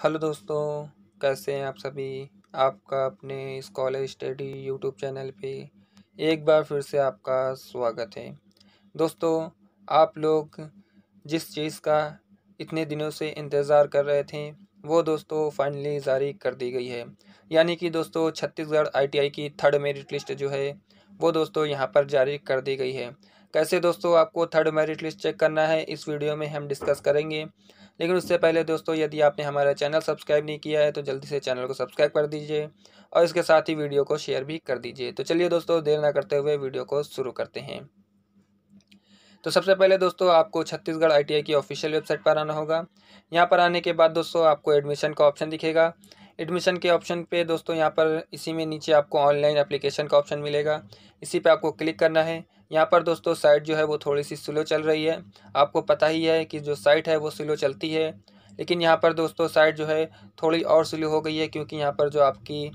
hello दोस्तों कैसे हैं आप सभी आपका अपने इस कॉलेज स्टडी यूट्यूब चैनल पे एक बार फिर से आपका स्वागत है दोस्तों आप लोग जिस चीज़ का इतने दिनों से इंतज़ार कर रहे थे वो दोस्तों फाइनली जारी कर दी गई है यानी कि दोस्तों छत्तीसगढ़ आईटीआई की थर्ड मेरिट लिस्ट जो है वो दोस्तों यहाँ पर जारी कर दी गई है कैसे दोस्तों आपको थर्ड मेरिट लिस्ट चेक करना है इस वीडियो में हम डिस्कस करेंगे लेकिन उससे पहले दोस्तों यदि आपने हमारा चैनल सब्सक्राइब नहीं किया है तो जल्दी से चैनल को सब्सक्राइब कर दीजिए और इसके साथ ही वीडियो को शेयर भी कर दीजिए तो चलिए दोस्तों देर ना करते हुए वीडियो को शुरू करते हैं तो सबसे पहले दोस्तों आपको छत्तीसगढ़ आईटीआई की ऑफिशियल वेबसाइट पर आना होगा यहाँ पर आने के बाद दोस्तों आपको एडमिशन का ऑप्शन दिखेगा एडमिशन के ऑप्शन पे दोस्तों यहाँ पर इसी में नीचे आपको ऑनलाइन एप्लीकेशन का ऑप्शन मिलेगा इसी पे आपको क्लिक करना है यहाँ पर दोस्तों साइट जो है वो थोड़ी सी स्लो चल रही है आपको पता ही है कि जो साइट है वो स्लो चलती है लेकिन यहाँ पर दोस्तों साइट जो है थोड़ी और स्लो हो गई है क्योंकि यहाँ पर जो आपकी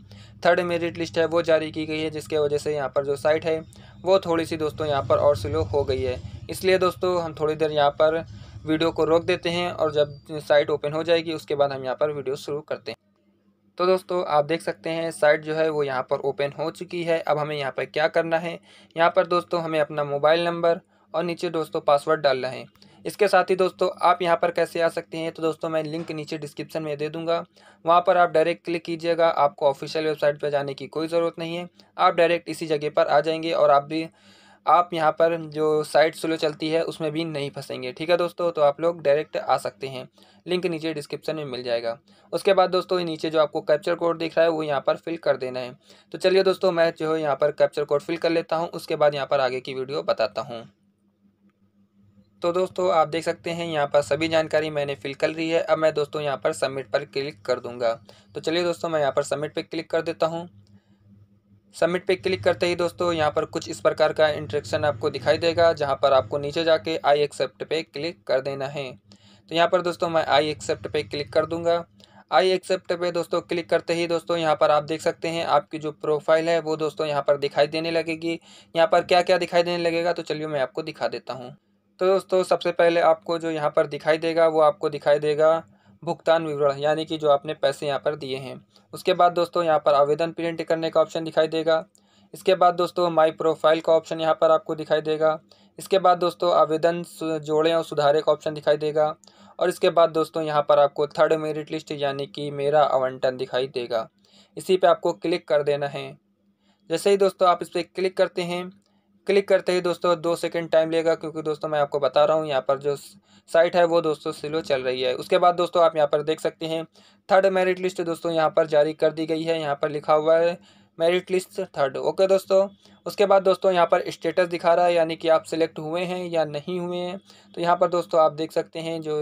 थर्ड मेरिट लिस्ट है वो जारी की गई है जिसके वजह से यहाँ पर जो साइट है वो थोड़ी सी दोस्तों यहाँ पर और स्लो हो गई है इसलिए दोस्तों हम थोड़ी देर यहाँ पर वीडियो को रोक देते हैं और जब साइट ओपन हो जाएगी उसके बाद हम यहाँ पर वीडियो शुरू करते हैं तो दोस्तों आप देख सकते हैं साइट जो है वो यहाँ पर ओपन हो चुकी है अब हमें यहाँ पर क्या करना है यहाँ पर दोस्तों हमें अपना मोबाइल नंबर और नीचे दोस्तों पासवर्ड डालना है इसके साथ ही दोस्तों आप यहाँ पर कैसे आ सकते हैं तो दोस्तों मैं लिंक नीचे डिस्क्रिप्शन में दे दूंगा वहाँ पर आप डायरेक्ट क्लिक कीजिएगा आपको ऑफिशियल वेबसाइट पर जाने की कोई ज़रूरत नहीं है आप डायरेक्ट इसी जगह पर आ जाएंगे और आप भी आप यहाँ पर जो साइड स्लो चलती है उसमें भी नहीं फंसेंगे ठीक है दोस्तों तो आप लोग डायरेक्ट आ सकते हैं लिंक नीचे डिस्क्रिप्शन में मिल जाएगा उसके बाद दोस्तों नीचे जो आपको कैप्चर कोड दिख रहा है वो यहाँ पर फिल कर देना है तो चलिए दोस्तों मैं जो है यहाँ पर कैप्चर कोड फिल कर लेता हूँ उसके बाद यहाँ पर आगे की वीडियो बताता हूँ तो दोस्तों आप देख सकते हैं यहाँ पर सभी जानकारी मैंने फिल कर ली है अब मैं दोस्तों यहाँ पर सबमिट पर क्लिक कर दूंगा तो चलिए दोस्तों मैं यहाँ पर सबमिट पर क्लिक कर देता हूँ सबमिट पे क्लिक करते ही दोस्तों यहाँ पर कुछ इस प्रकार का इंट्रेक्शन आपको दिखाई देगा जहाँ पर आपको नीचे जाके आई एक्सेप्ट पे क्लिक कर देना है तो यहाँ पर दोस्तों मैं आई एक्सेप्ट पे क्लिक कर दूंगा आई एक्सेप्ट पे दोस्तों क्लिक करते ही दोस्तों यहाँ पर आप देख सकते हैं आपकी जो प्रोफाइल है वो दोस्तों यहाँ पर दिखाई देने लगेगी यहाँ पर क्या क्या दिखाई देने लगेगा तो चलिए मैं आपको दिखा देता हूँ तो दोस्तों सबसे पहले आपको जो यहाँ पर दिखाई देगा वो आपको दिखाई देगा भुगतान विवरण यानी कि जो आपने पैसे यहाँ पर दिए हैं उसके बाद दोस्तों यहाँ पर आवेदन प्रिंट करने का ऑप्शन दिखाई देगा इसके बाद दोस्तों माई प्रोफाइल का ऑप्शन यहाँ पर आपको दिखाई देगा इसके बाद दोस्तों आवेदन जोड़े और सुधारे का ऑप्शन दिखाई देगा और इसके बाद दोस्तों यहाँ पर आपको थर्ड मेरिट लिस्ट यानी कि मेरा आवंटन दिखाई देगा इसी पे आपको क्लिक कर देना है जैसे ही दोस्तों आप इस पर क्लिक करते हैं क्लिक करते ही दोस्तों दो सेकंड टाइम लेगा क्योंकि दोस्तों मैं आपको बता रहा हूँ यहाँ पर जो साइट है वो दोस्तों स्लो चल रही है उसके बाद दोस्तों आप यहाँ पर देख सकते हैं थर्ड मेरिट लिस्ट दोस्तों यहाँ पर जारी कर दी गई है यहाँ पर लिखा हुआ है मेरिट लिस्ट थर्ड ओके दोस्तों उसके बाद दोस्तों यहाँ पर स्टेटस दिखा रहा है यानी कि आप सिलेक्ट हुए हैं या नहीं हुए हैं तो यहाँ पर दोस्तों आप देख सकते हैं जो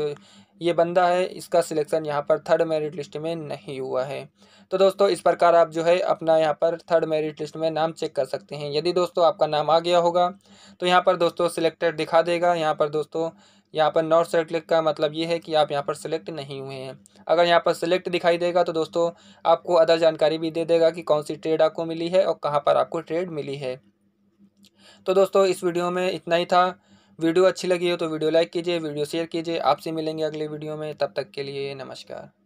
ये बंदा है इसका सिलेक्शन यहाँ पर थर्ड मेरिट लिस्ट में नहीं हुआ है तो दोस्तों इस प्रकार आप जो है अपना यहाँ पर थर्ड मेरिट लिस्ट में नाम चेक कर सकते हैं यदि दोस्तों आपका नाम आ गया होगा तो यहाँ पर दोस्तों सिलेक्टेड दिखा देगा यहाँ पर दोस्तों यहाँ पर नॉट सेलेक्ट क्लिक का मतलब ये है कि आप यहाँ पर सिलेक्ट नहीं हुए हैं अगर यहाँ पर सिलेक्ट दिखाई देगा तो दोस्तों आपको अदर जानकारी भी दे देगा कि कौन सी ट्रेड आपको मिली है और कहाँ पर आपको ट्रेड मिली है तो दोस्तों इस वीडियो में इतना ही था वीडियो अच्छी लगी हो तो वीडियो लाइक कीजिए वीडियो शेयर कीजिए आपसे मिलेंगे अगले वीडियो में तब तक के लिए नमस्कार